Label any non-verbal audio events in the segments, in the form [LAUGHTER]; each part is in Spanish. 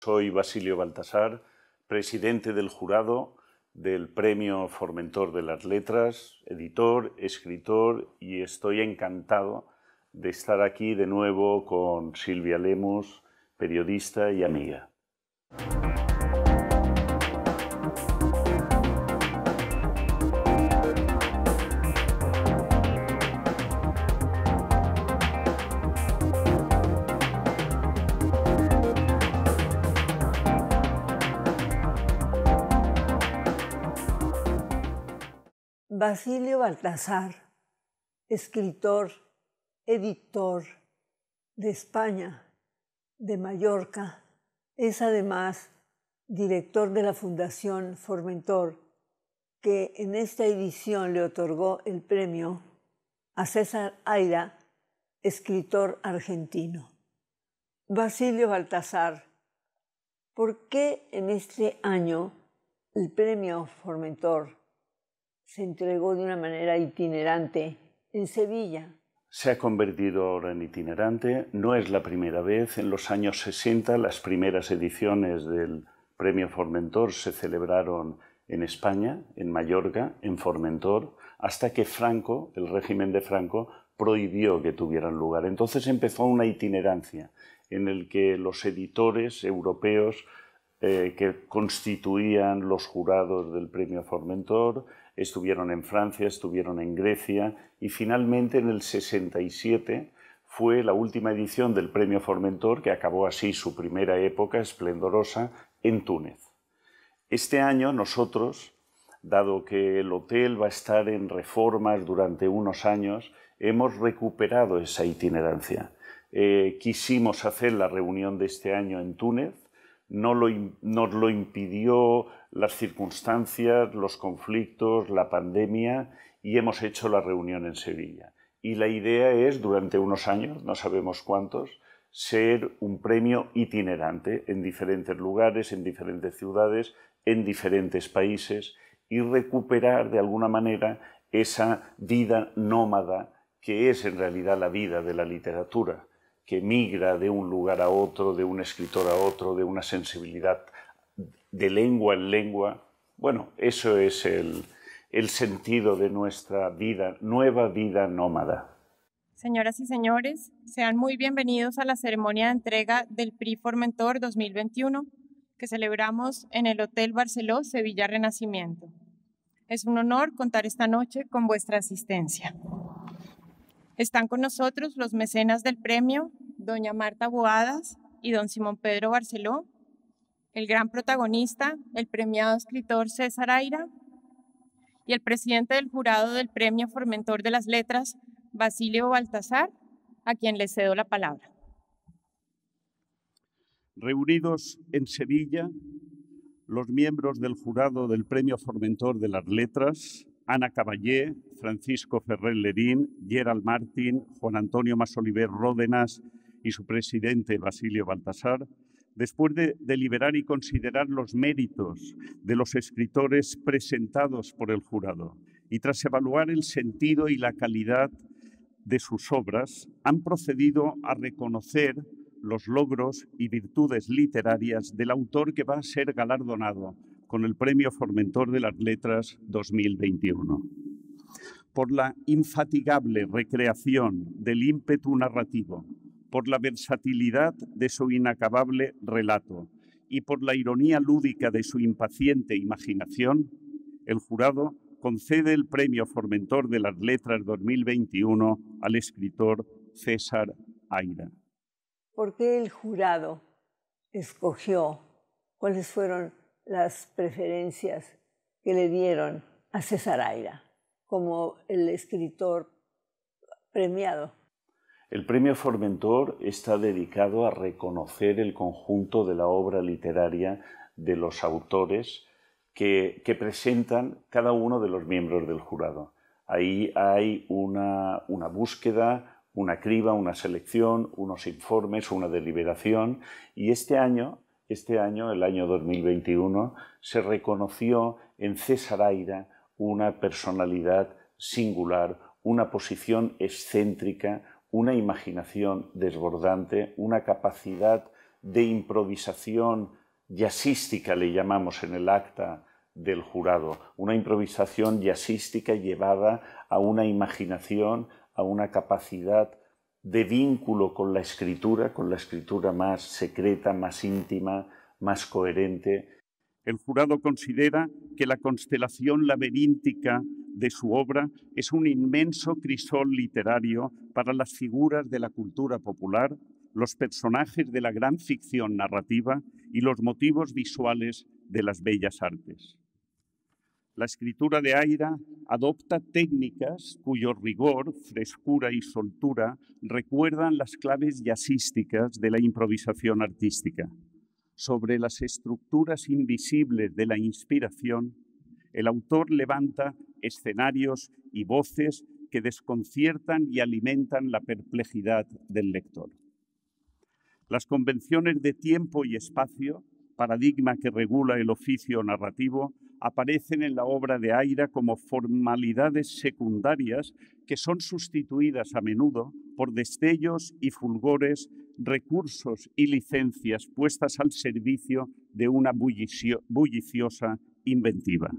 Soy Basilio Baltasar, presidente del jurado del Premio Formentor de las Letras, editor, escritor y estoy encantado de estar aquí de nuevo con Silvia Lemos, periodista y amiga. Basilio Baltasar, escritor, editor de España, de Mallorca, es además director de la Fundación Formentor, que en esta edición le otorgó el premio a César Aira, escritor argentino. Basilio Baltasar, ¿por qué en este año el premio Formentor se entregó de una manera itinerante en Sevilla. Se ha convertido ahora en itinerante, no es la primera vez. En los años 60 las primeras ediciones del Premio Formentor se celebraron en España, en Mallorca, en Formentor, hasta que Franco, el régimen de Franco, prohibió que tuvieran lugar. Entonces empezó una itinerancia en el que los editores europeos eh, que constituían los jurados del Premio Formentor, estuvieron en Francia, estuvieron en Grecia y finalmente en el 67 fue la última edición del Premio Formentor que acabó así su primera época esplendorosa en Túnez. Este año nosotros, dado que el hotel va a estar en reformas durante unos años, hemos recuperado esa itinerancia. Eh, quisimos hacer la reunión de este año en Túnez, no nos lo impidió las circunstancias, los conflictos, la pandemia y hemos hecho la reunión en Sevilla. Y la idea es, durante unos años, no sabemos cuántos, ser un premio itinerante en diferentes lugares, en diferentes ciudades, en diferentes países y recuperar de alguna manera esa vida nómada que es en realidad la vida de la literatura, que migra de un lugar a otro, de un escritor a otro, de una sensibilidad de lengua en lengua. Bueno, eso es el, sentido de nuestra vida, nueva vida nómada. Señoras y señores, sean muy bienvenidos a la ceremonia de entrega del PRI Formentor 2021 que celebramos en el Hotel Barceló Sevilla Renacimiento. Es un honor contar esta noche con vuestra asistencia. Están con nosotros los mecenas del premio, doña Marta Boadas y don Simón Pedro Barceló, el gran protagonista, el premiado escritor César Aira, y el presidente del jurado del Premio Formentor de las Letras, Basilio Baltasar, a quien le cedo la palabra. Reunidos en Sevilla, los miembros del jurado del Premio Formentor de las Letras, Ana Caballé, Francisco Ferrer Lerín, Gerald Martín, Juan Antonio Masoliver Ródenas y su presidente Basilio Baltasar, después de deliberar y considerar los méritos de los escritores presentados por el jurado y tras evaluar el sentido y la calidad de sus obras, han procedido a reconocer los logros y virtudes literarias del autor que va a ser galardonado con el Premio Formentor de las Letras 2021. Por la infatigable recreación del ímpetu narrativo, por la versatilidad de su inacabable relato y por la ironía lúdica de su impaciente imaginación, el jurado concede el Premio Formentor de las Letras 2021 al escritor César Aira. ¿Por qué el jurado escogió? ¿Cuáles fueron las preferencias que le dieron a César Aira como el escritor premiado? El Premio Formentor está dedicado a reconocer el conjunto de la obra literaria de los autores que, presentan cada uno de los miembros del jurado. Ahí hay una, búsqueda, una criba, una selección, unos informes, una deliberación y este año, este año, el año 2021, se reconoció en César Aira una personalidad singular, una posición excéntrica, una imaginación desbordante, una capacidad de improvisación jazzística, le llamamos en el acta del jurado, una improvisación jazzística llevada a una imaginación, a una capacidad de vínculo con la escritura, con la escritura más secreta, más íntima, más coherente. El jurado considera que la constelación laberíntica de su obra es un inmenso crisol literario para las figuras de la cultura popular, los personajes de la gran ficción narrativa y los motivos visuales de las bellas artes. La escritura de Aira adopta técnicas cuyo rigor, frescura y soltura recuerdan las claves jazzísticas de la improvisación artística. Sobre las estructuras invisibles de la inspiración el autor levanta escenarios y voces que desconciertan y alimentan la perplejidad del lector. Las convenciones de tiempo y espacio, paradigma que regula el oficio narrativo, aparecen en la obra de Aira como formalidades secundarias que son sustituidas a menudo por destellos y fulgores, recursos y licencias puestas al servicio de una bulliciosa inventiva.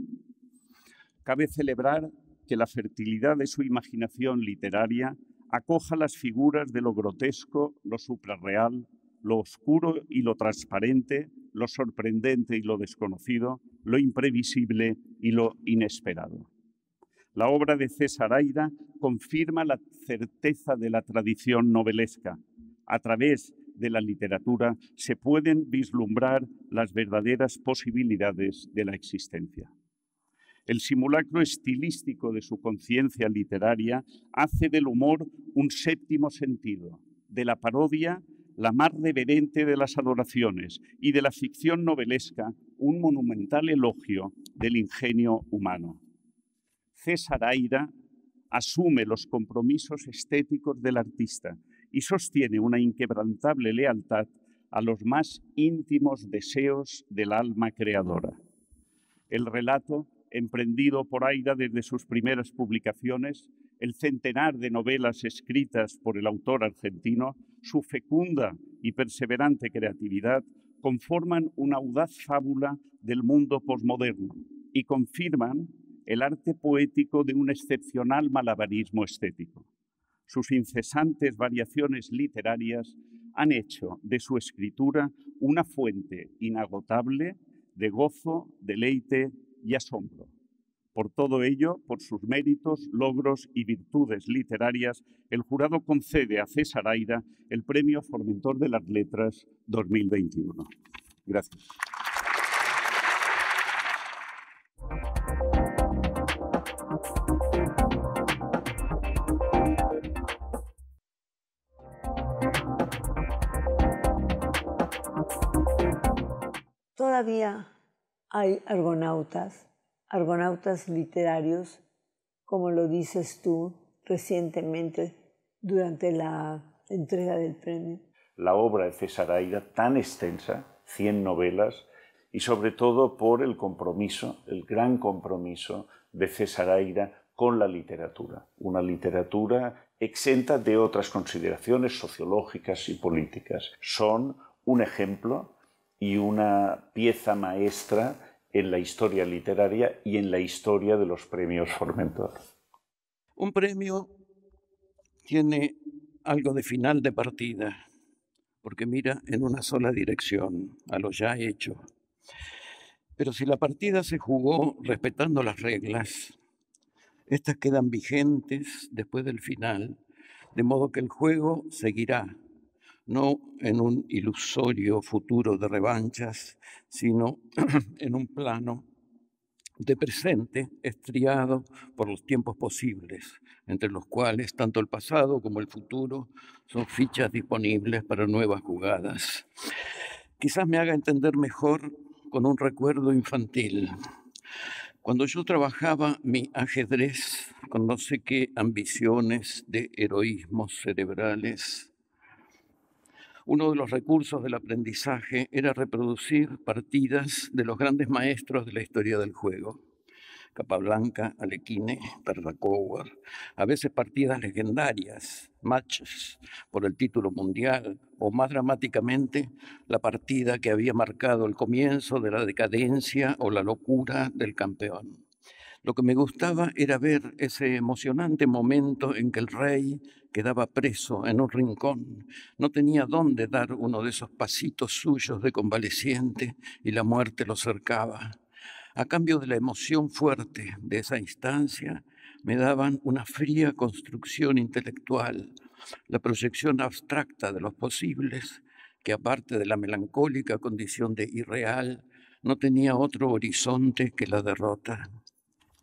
Cabe celebrar que la fertilidad de su imaginación literaria acoja las figuras de lo grotesco, lo suprarreal, lo oscuro y lo transparente, lo sorprendente y lo desconocido, lo imprevisible y lo inesperado. La obra de César Aira confirma la certeza de la tradición novelesca. A través de la literatura se pueden vislumbrar las verdaderas posibilidades de la existencia. El simulacro estilístico de su conciencia literaria hace del humor un séptimo sentido, de la parodia la más reverente de las adoraciones y de la ficción novelesca un monumental elogio del ingenio humano. César Aira asume los compromisos estéticos del artista y sostiene una inquebrantable lealtad a los más íntimos deseos del alma creadora. El relato emprendido por Aida desde sus primeras publicaciones, el centenar de novelas escritas por el autor argentino, su fecunda y perseverante creatividad conforman una audaz fábula del mundo posmoderno y confirman el arte poético de un excepcional malabarismo estético. Sus incesantes variaciones literarias han hecho de su escritura una fuente inagotable de gozo, deleite y asombro. Por todo ello, por sus méritos, logros y virtudes literarias, el jurado concede a César Aira el Premio Formentor de las Letras 2021. Gracias. Todavía hay argonautas, argonautas literarios, como lo dices tú recientemente durante la entrega del premio. La obra de César Aira, tan extensa, 100 novelas, y sobre todo por el compromiso, el gran compromiso de César Aira con la literatura, una literatura exenta de otras consideraciones sociológicas y políticas. Son un ejemplo y una pieza maestra en la historia literaria y en la historia de los premios Formentor. Un premio tiene algo de final de partida, porque mira en una sola dirección, a lo ya hecho. Pero si la partida se jugó respetando las reglas, estas quedan vigentes después del final, de modo que el juego seguirá no en un ilusorio futuro de revanchas, sino [CLEARS THROAT] en un plano de presente estriado por los tiempos posibles, entre los cuales tanto el pasado como el futuro son fichas disponibles para nuevas jugadas. Quizás me haga entender mejor con un recuerdo infantil. Cuando yo trabajaba mi ajedrez con no sé qué ambiciones de heroísmos cerebrales, uno de los recursos del aprendizaje era reproducir partidas de los grandes maestros de la historia del juego. Capablanca, Alequine, Tartacower, a veces partidas legendarias, matches por el título mundial o más dramáticamente la partida que había marcado el comienzo de la decadencia o la locura del campeón. Lo que me gustaba era ver ese emocionante momento en que el rey quedaba preso en un rincón, no tenía dónde dar uno de esos pasitos suyos de convaleciente y la muerte lo cercaba. A cambio de la emoción fuerte de esa instancia, me daban una fría construcción intelectual, la proyección abstracta de los posibles, que aparte de la melancólica condición de irreal, no tenía otro horizonte que la derrota.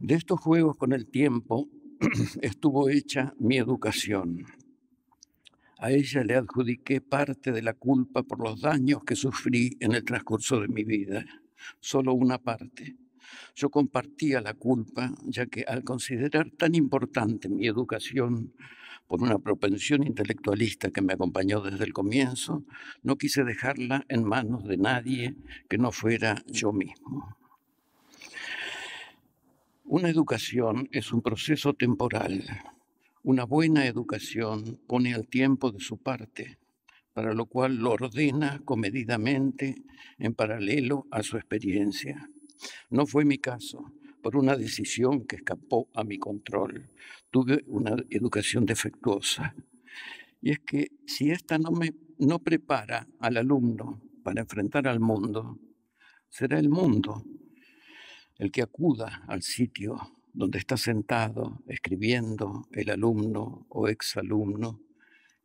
De estos juegos con el tiempo [CLEARS THROAT] estuvo hecha mi educación. A ella le adjudiqué parte de la culpa por los daños que sufrí en el transcurso de mi vida, solo una parte. Yo compartía la culpa, ya que al considerar tan importante mi educación por una propensión intelectualista que me acompañó desde el comienzo, no quise dejarla en manos de nadie que no fuera yo mismo. Una educación es un proceso temporal. Una buena educación pone al tiempo de su parte, para lo cual lo ordena comedidamente en paralelo a su experiencia. No fue mi caso, por una decisión que escapó a mi control. Tuve una educación defectuosa. Y es que si esta no, me, no prepara al alumno para enfrentar al mundo, será el mundo el que acuda al sitio donde está sentado, escribiendo el alumno o exalumno,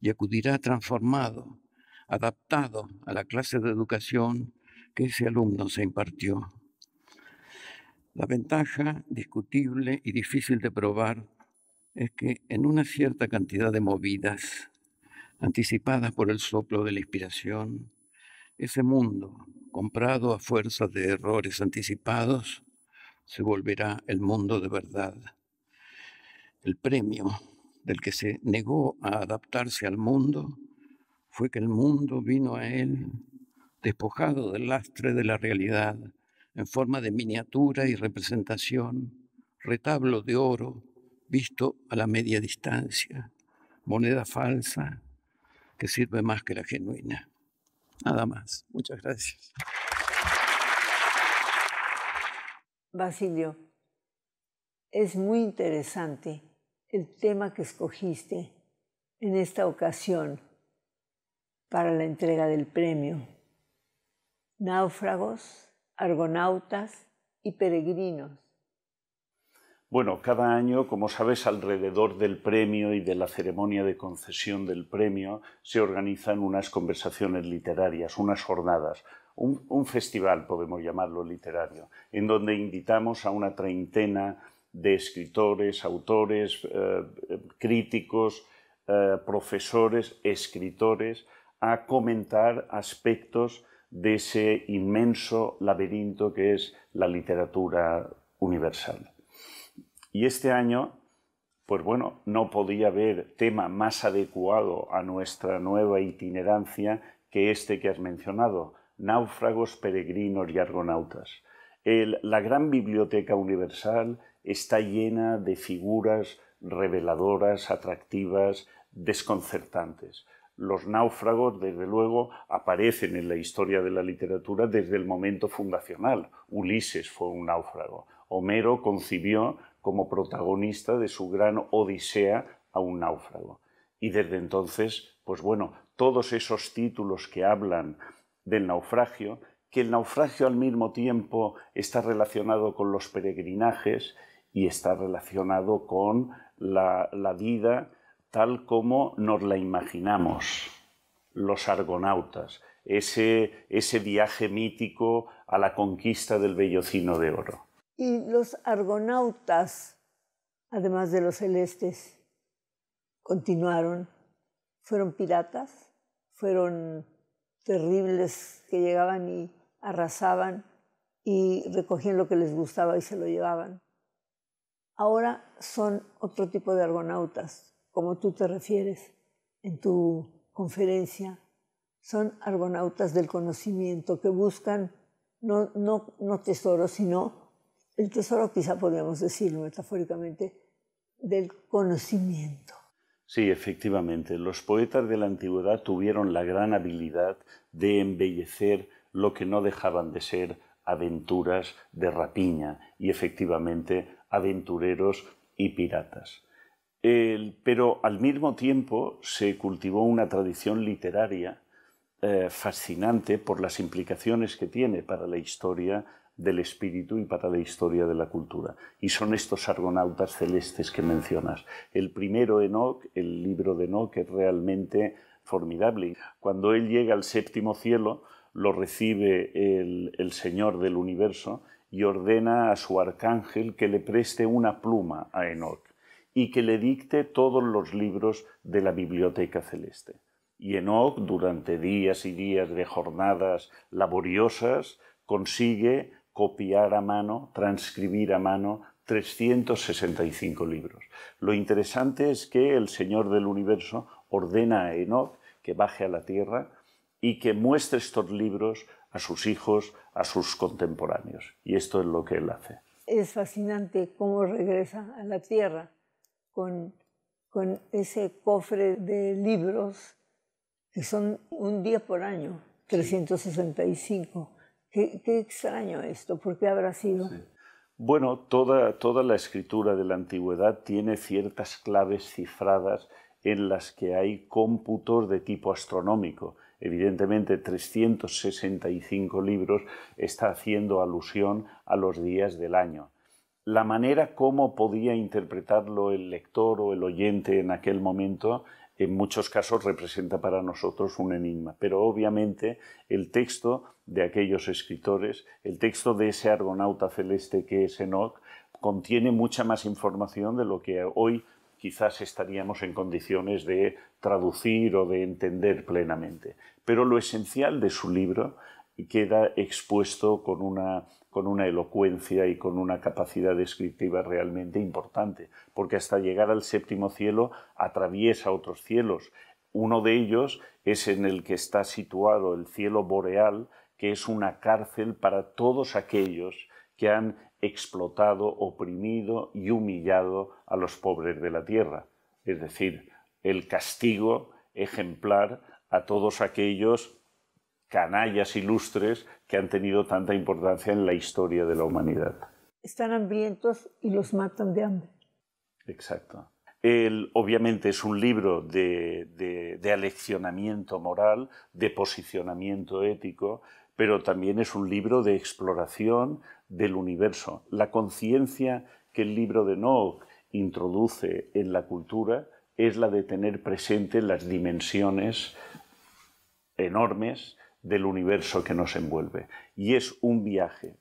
y acudirá transformado, adaptado a la clase de educación que ese alumno se impartió. La ventaja discutible y difícil de probar es que en una cierta cantidad de movidas, anticipadas por el soplo de la inspiración, ese mundo, comprado a fuerza de errores anticipados, se volverá el mundo de verdad. El premio del que se negó a adaptarse al mundo fue que el mundo vino a él despojado del lastre de la realidad, en forma de miniatura y representación, retablo de oro visto a la media distancia, moneda falsa que sirve más que la genuina. Nada más. Muchas gracias. Basilio, es muy interesante el tema que escogiste en esta ocasión para la entrega del premio. Náufragos, argonautas y peregrinos. Bueno, cada año, como sabes, alrededor del premio y de la ceremonia de concesión del premio se organizan unas conversaciones literarias, unas jornadas, un, festival, podemos llamarlo literario, en donde invitamos a una treintena de escritores, autores, eh, críticos, eh, profesores, escritores, a comentar aspectos de ese inmenso laberinto que es la literatura universal. Y este año, pues bueno, no podía haber tema más adecuado a nuestra nueva itinerancia que este que has mencionado, náufragos, peregrinos y argonautas. la gran biblioteca universal está llena de figuras reveladoras, atractivas, desconcertantes. Los náufragos, desde luego, aparecen en la historia de la literatura desde el momento fundacional. Ulises fue un náufrago. Homero concibió como protagonista de su gran Odisea a un náufrago. Y desde entonces, pues bueno, todos esos títulos que hablan del naufragio, que el naufragio al mismo tiempo está relacionado con los peregrinajes y está relacionado con la, vida tal como nos la imaginamos los argonautas, ese, ese viaje mítico a la conquista del vellocino de oro. Y los argonautas, además de los celestes, continuaron, fueron piratas, fueron terribles que llegaban y arrasaban y recogían lo que les gustaba y se lo llevaban. Ahora son otro tipo de argonautas, como tú te refieres en tu conferencia. Son argonautas del conocimiento que buscan no, no, no tesoro, sino el tesoro, quizá podríamos decirlo metafóricamente, del conocimiento. Sí, efectivamente. Los poetas de la antigüedad tuvieron la gran habilidad de embellecer lo que no dejaban de ser aventuras de rapiña y efectivamente aventureros y piratas. pero al mismo tiempo se cultivó una tradición literaria eh, fascinante por las implicaciones que tiene para la historia del espíritu y para la historia de la cultura. Y son estos argonautas celestes que mencionas. El primero Enoch, el libro de Enoch, es realmente formidable. Cuando él llega al séptimo cielo, lo recibe el, Señor del universo y ordena a su arcángel que le preste una pluma a Enoch y que le dicte todos los libros de la biblioteca celeste. Y Enoch, durante días y días de jornadas laboriosas, consigue copiar a mano, transcribir a mano 365 libros. Lo interesante es que el Señor del Universo ordena a Enoch que baje a la tierra y que muestre estos libros a sus hijos, a sus contemporáneos. Y esto es lo que él hace. Es fascinante cómo regresa a la tierra con, con ese cofre de libros que son un día por año, 365. Qué, extraño esto, ¿por qué habrá sido? Bueno, toda, toda la escritura de la antigüedad tiene ciertas claves cifradas en las que hay cómputos de tipo astronómico. Evidentemente, 365 libros está haciendo alusión a los días del año. La manera como podía interpretarlo el lector o el oyente en aquel momento, en muchos casos representa para nosotros un enigma, pero obviamente el texto de aquellos escritores. El texto de ese argonauta celeste que es Enoch contiene mucha más información de lo que hoy quizás estaríamos en condiciones de traducir o de entender plenamente. Pero lo esencial de su libro queda expuesto con una, con una elocuencia y con una capacidad descriptiva realmente importante, porque hasta llegar al séptimo cielo atraviesa otros cielos. Uno de ellos es en el que está situado el cielo boreal, que es una cárcel para todos aquellos que han explotado, oprimido y humillado a los pobres de la tierra. Es decir, el castigo ejemplar a todos aquellos canallas ilustres que han tenido tanta importancia en la historia de la humanidad. Están hambrientos y los matan de hambre. Exacto. Él, obviamente es un libro de aleccionamiento moral, de posicionamiento ético, pero también es un libro de exploración del universo. La conciencia que el libro de Nock introduce en la cultura es la de tener presente las dimensiones enormes del universo que nos envuelve. Y es un viaje,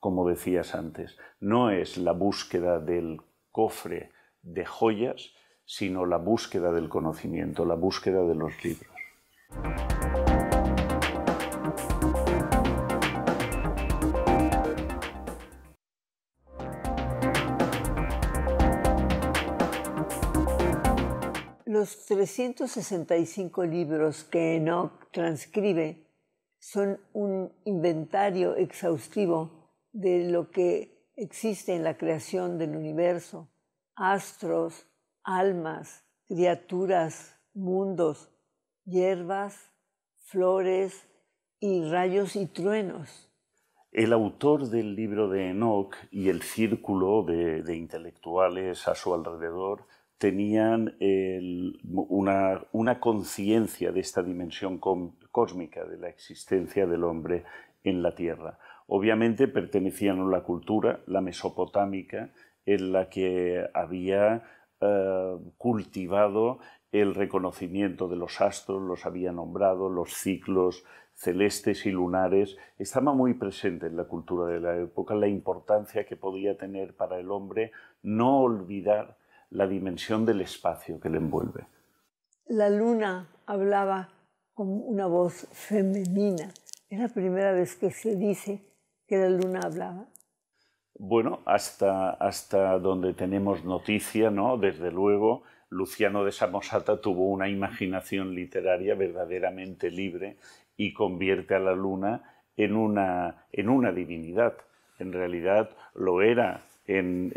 como decías antes, no es la búsqueda del cofre de joyas, sino la búsqueda del conocimiento, la búsqueda de los libros. Los 365 libros que Enoch transcribe son un inventario exhaustivo de lo que existe en la creación del universo, astros, almas, criaturas, mundos, hierbas, flores y rayos y truenos el autor del libro de Enoch y el círculo de, de, intelectuales a su alrededor tenían una, conciencia de esta dimensión cósmica, de la existencia del hombre en la Tierra. Obviamente pertenecían a la cultura, la mesopotámica, en la que había eh, cultivado el reconocimiento de los astros, los había nombrado, los ciclos celestes y lunares, estaba muy presente en la cultura de la época la importancia que podía tener para el hombre no olvidar la dimensión del espacio que le envuelve. La luna hablaba con una voz femenina. Es la primera vez que se dice que la luna hablaba. Bueno, hasta, hasta donde tenemos noticia, ¿no? Desde luego, Luciano de Samosata tuvo una imaginación literaria verdaderamente libre y convierte a la luna en una, en una divinidad. En realidad lo era en,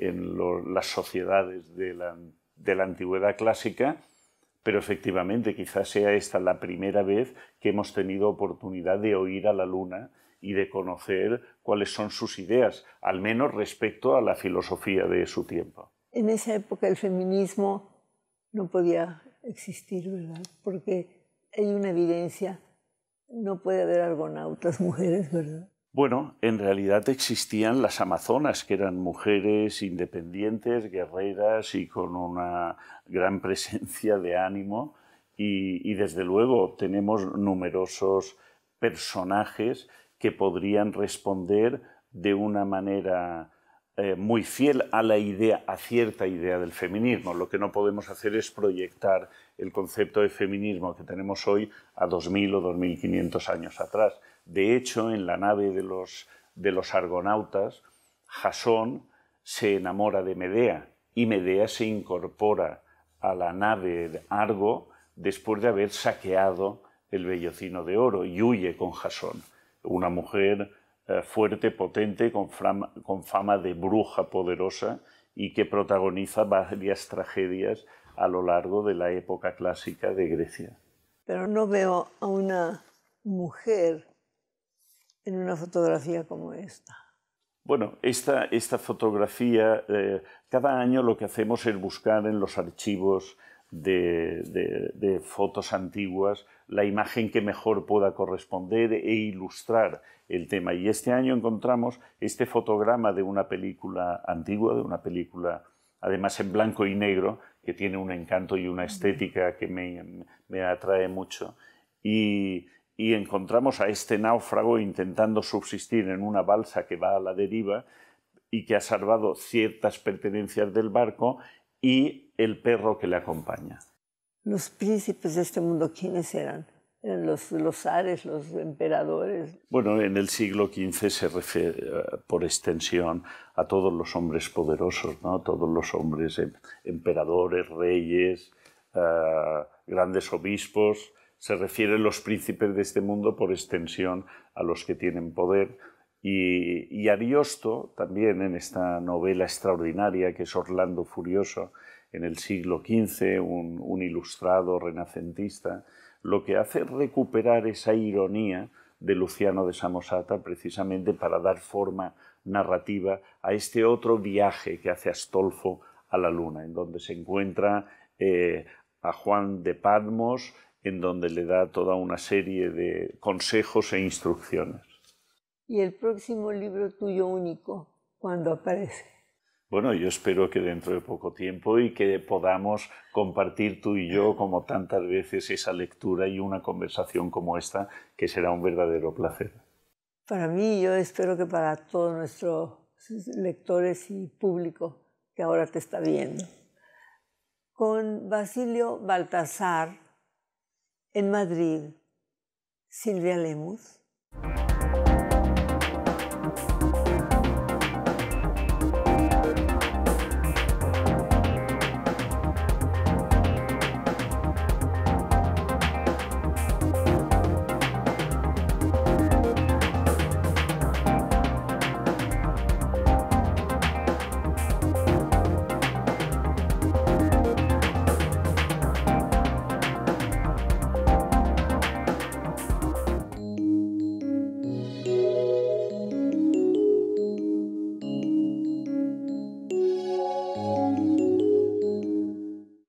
las sociedades de la, de la antigüedad clásica, pero efectivamente quizás sea esta la primera vez que hemos tenido oportunidad de oír a la luna y de conocer cuáles son sus ideas, al menos respecto a la filosofía de su tiempo. En esa época el feminismo no podía existir, ¿verdad? Porque hay una evidencia, no puede haber argonautas mujeres, ¿verdad? Bueno, en realidad existían las amazonas, que eran mujeres independientes, guerreras y con una gran presencia de ánimo. Y, desde luego tenemos numerosos personajes que podrían responder de una manera eh, muy fiel a la idea, a cierta idea del feminismo. Lo que no podemos hacer es proyectar el concepto de feminismo que tenemos hoy a 2.000 o 2.500 años atrás. De hecho, en la nave de los, argonautas, Jasón se enamora de Medea y Medea se incorpora a la nave de Argo después de haber saqueado el vellocino de oro y huye con Jasón, una mujer eh, fuerte, potente, con fama de bruja poderosa y que protagoniza varias tragedias a lo largo de la época clásica de Grecia. Pero no veo a una mujer en una fotografía como esta? Bueno, esta, esta fotografía, eh, cada año lo que hacemos es buscar en los archivos de, de, fotos antiguas la imagen que mejor pueda corresponder e ilustrar el tema. Y este año encontramos este fotograma de una película antigua, de una película además en blanco y negro, que tiene un encanto y una estética que me, me atrae mucho. Y y encontramos a este náufrago intentando subsistir en una balsa que va a la deriva y que ha salvado ciertas pertenencias del barco y el perro que le acompaña. Los príncipes de este mundo, ¿quiénes eran? ¿Eran los, los ares, los emperadores? Bueno, en el siglo XV se refiere eh, por extensión a todos los hombres poderosos, ¿no? todos los hombres em, emperadores, reyes, eh, grandes obispos, se refieren los príncipes de este mundo por extensión a los que tienen poder. Y, Ariosto, también en esta novela extraordinaria que es Orlando Furioso, en el siglo XV, un, ilustrado renacentista, lo que hace es recuperar esa ironía de Luciano de Samosata precisamente para dar forma narrativa a este otro viaje que hace Astolfo a la luna, en donde se encuentra eh, a Juan de Padmos en donde le da toda una serie de consejos e instrucciones. ¿Y el próximo libro tuyo único, cuándo aparece? Bueno, yo espero que dentro de poco tiempo y que podamos compartir tú y yo, como tantas veces, esa lectura y una conversación como esta, que será un verdadero placer. Para mí, yo espero que para todos nuestros lectores y público que ahora te está viendo. Con Basilio Baltasar en Madrid, Silvia Lemus.